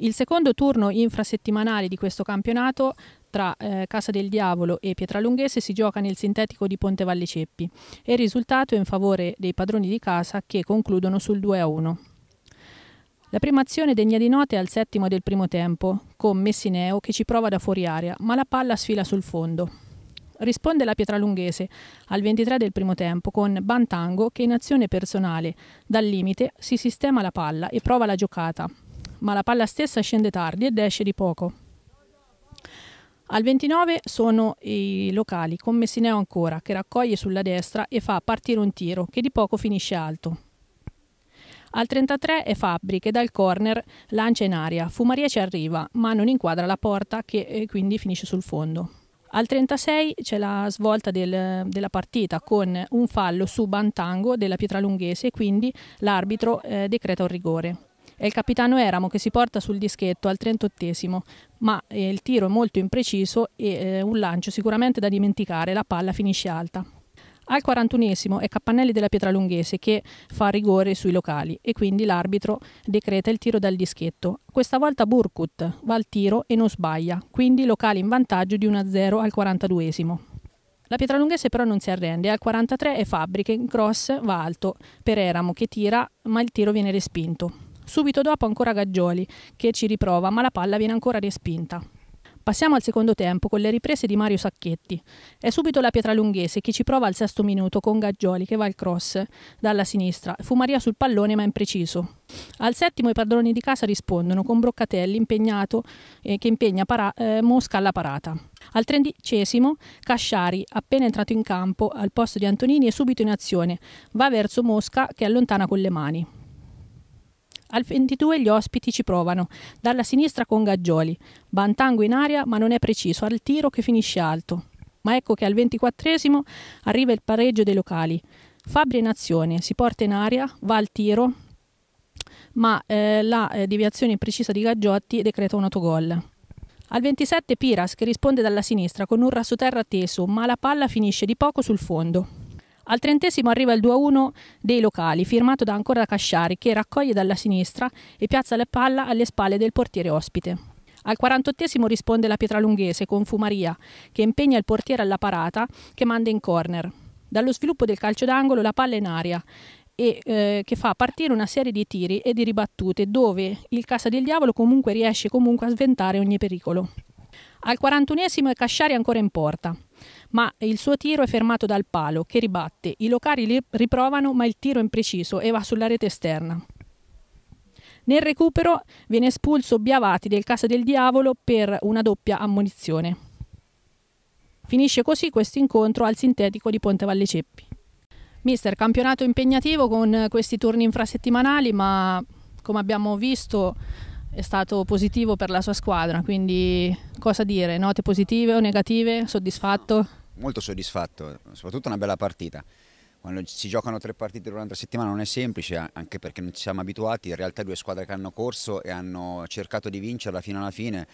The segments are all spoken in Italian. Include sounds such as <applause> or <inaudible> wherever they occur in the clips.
Il secondo turno infrasettimanale di questo campionato tra eh, Casa del Diavolo e Pietralunghese si gioca nel sintetico di Ponte Valle Ceppi e il risultato è in favore dei padroni di casa che concludono sul 2 a 1. La prima azione degna di nota è al settimo del primo tempo, con Messineo che ci prova da fuori aria, ma la palla sfila sul fondo. Risponde la Pietralunghese al 23 del primo tempo con Bantango che in azione personale, dal limite, si sistema la palla e prova la giocata, ma la palla stessa scende tardi ed esce di poco. Al 29 sono i locali con Messineo ancora che raccoglie sulla destra e fa partire un tiro che di poco finisce alto. Al 33 è Fabbri che dal corner lancia in aria, Fumaria ci arriva ma non inquadra la porta che eh, quindi finisce sul fondo. Al 36 c'è la svolta del, della partita con un fallo su Bantango della Pietralunghese, quindi l'arbitro eh, decreta un rigore. È il capitano Eramo che si porta sul dischetto al 38 ma eh, il tiro è molto impreciso e eh, un lancio sicuramente da dimenticare, la palla finisce alta. Al 41 è Capannelli della Pietralunghese che fa rigore sui locali e quindi l'arbitro decreta il tiro dal dischetto. Questa volta Burkut va al tiro e non sbaglia, quindi locali in vantaggio di 1-0 al 42 la Pietralunghese però non si arrende, al 43 è Fabbriche, in cross va alto per Eramo che tira ma il tiro viene respinto. Subito dopo ancora Gaggioli, che ci riprova, ma la palla viene ancora respinta. Passiamo al secondo tempo con le riprese di Mario Sacchetti. È subito la Pietralunghese che ci prova al sesto minuto con Gaggioli che va al cross dalla sinistra. Fu Maria sul pallone ma impreciso. Al settimo i padroni di casa rispondono con Broccatelli impegnato eh, che impegna para- eh, Mosca alla parata. Al tredicesimo Casciari, appena entrato in campo al posto di Antonini, è subito in azione. Va verso Mosca che allontana con le mani. Al 22 gli ospiti ci provano, dalla sinistra con Gaggioli. Bantango in aria ma non è preciso, al tiro che finisce alto. Ma ecco che al 24 arriva il pareggio dei locali. Fabri in azione, si porta in aria, va al tiro, ma eh, la eh, deviazione precisa di Gaggiotti decreta un autogol. Al 27 Piras che risponde dalla sinistra con un rasoterra teso, ma la palla finisce di poco sul fondo. Al trentesimo arriva il 2-1 dei locali, firmato da ancora Casciari, che raccoglie dalla sinistra e piazza la palla alle spalle del portiere ospite. Al 48 risponde la Pietralunghese con Fumaria, che impegna il portiere alla parata che manda in corner. Dallo sviluppo del calcio d'angolo la palla è in aria e eh, che fa partire una serie di tiri e di ribattute dove il Casa del Diavolo comunque riesce comunque a sventare ogni pericolo. Al 41esimo è Casciari ancora in porta, ma il suo tiro è fermato dal palo che ribatte. I locali li riprovano, ma il tiro è impreciso e va sulla rete esterna. Nel recupero viene espulso Biavati del Casa del Diavolo per una doppia ammonizione. Finisce così questo incontro al sintetico di Ponte Valle Ceppi. Mister, campionato impegnativo con questi turni infrasettimanali, ma come abbiamo visto è stato positivo per la sua squadra, quindi cosa dire, note positive o negative, soddisfatto? Molto soddisfatto, soprattutto una bella partita. Quando si giocano tre partite durante la settimana non è semplice, anche perché non ci siamo abituati, in realtà due squadre che hanno corso e hanno cercato di vincerla fino alla fine,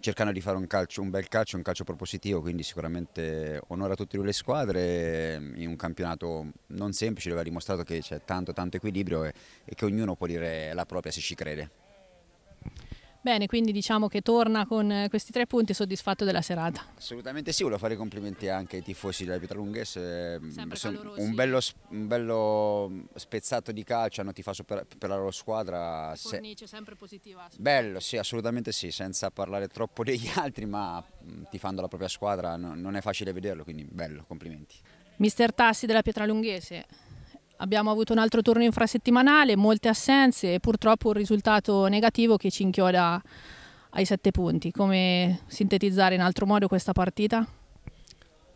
cercando di fare un, calcio, un bel calcio, un calcio propositivo, quindi sicuramente onora a tutte le squadre in un campionato non semplice dove ha dimostrato che c'è tanto tanto equilibrio e, e che ognuno può dire la propria se ci crede. Bene, quindi diciamo che torna con eh, questi tre punti soddisfatto della serata. Assolutamente sì, volevo fare i complimenti anche ai tifosi della Pietralunghes, ehm, un bello, un bello mm, spezzato di calcio, hanno tifato per, per la loro squadra. La cornice Se... sempre positiva. Bello, sì, assolutamente sì, senza parlare troppo <laughs> degli altri, ma mm, tifando la propria squadra non è facile vederlo, quindi bello, complimenti. Mister Tassi della Pietralunghese, Abbiamo avuto un altro turno infrasettimanale, molte assenze e purtroppo un risultato negativo che ci inchioda ai sette punti. Come sintetizzare in altro modo questa partita?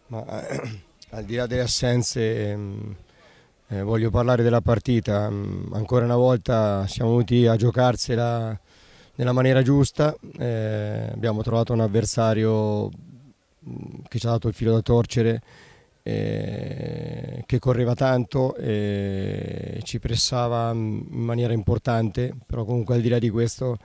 Ma, eh, <clears throat> al di là delle assenze ehm, eh, voglio parlare della partita. Mm, ancora una volta siamo venuti a giocarsela nella maniera giusta. Eh, abbiamo trovato un avversario mm, che ci ha dato il filo da torcere eh, che correva tanto e ci pressava in maniera importante, però comunque al di là di questo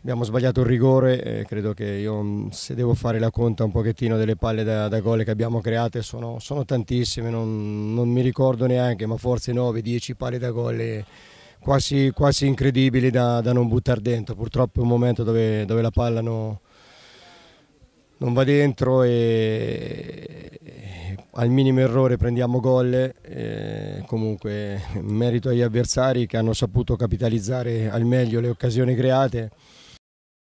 abbiamo sbagliato il rigore e credo che io mm, se devo fare la conta un pochettino delle palle da, da gol che abbiamo create sono, sono tantissime, non, non, mi ricordo neanche, ma forse 9-10 palle da gol quasi, quasi incredibili da, da non buttare dentro, purtroppo è un momento dove, dove la palla no, non va dentro e, al minimo errore prendiamo gol, eh, comunque merito agli avversari che hanno saputo capitalizzare al meglio le occasioni create.